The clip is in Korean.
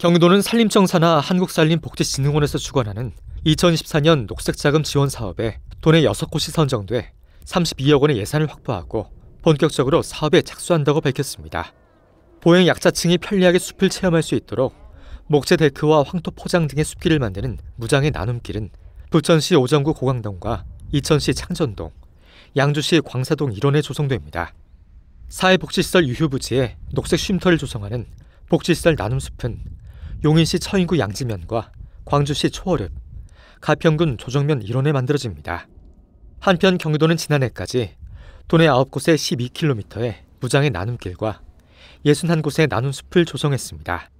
경기도는 산림청 산하 한국산림복지진흥원에서 주관하는 2014년 녹색자금 지원 사업에 돈의 6곳이 선정돼 32억 원의 예산을 확보하고 본격적으로 사업에 착수한다고 밝혔습니다. 보행 약자층이 편리하게 숲을 체험할 수 있도록 목재 데크와 황토 포장 등의 숲길을 만드는 무장의 나눔길은 부천시 오정구 고강동과 이천시 창전동, 양주시 광사동 일원에 조성됩니다. 사회복지시설 유휴 부지에 녹색 쉼터를 조성하는 복지시설 나눔숲은 용인시 처인구 양지면과 광주시 초월읍, 가평군 조정면 일원에 만들어집니다. 한편 경기도는 지난해까지 도내 9곳에 12km의 무장의 나눔길과 61곳에 나눔 숲을 조성했습니다.